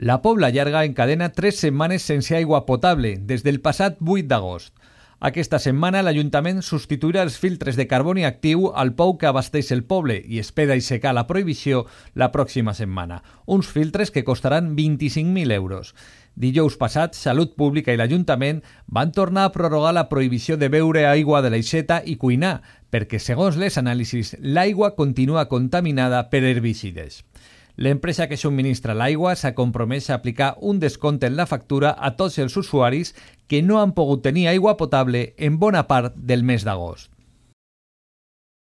La Pobla Llarga encadena tres setmanes sense aigua potable des del passat 8 d'agost. Aquesta setmana l'Ajuntament substituirà els filtres de carboni actiu al pou que abasteix el poble i espera aixecar la prohibició la pròxima setmana. Uns filtres que costaran 25.000 euros. Dijous passat, Salut Pública i l'Ajuntament van tornar a prorrogar la prohibició de beure aigua de l'aixeta i cuinar, perquè, segons les anàlisis, l'aigua continua contaminada per herbicides. L'empresa que subministra l'aigua s'ha compromès a aplicar un descompte en la factura a tots els usuaris que no han pogut tenir aigua potable en bona part del mes d'agost.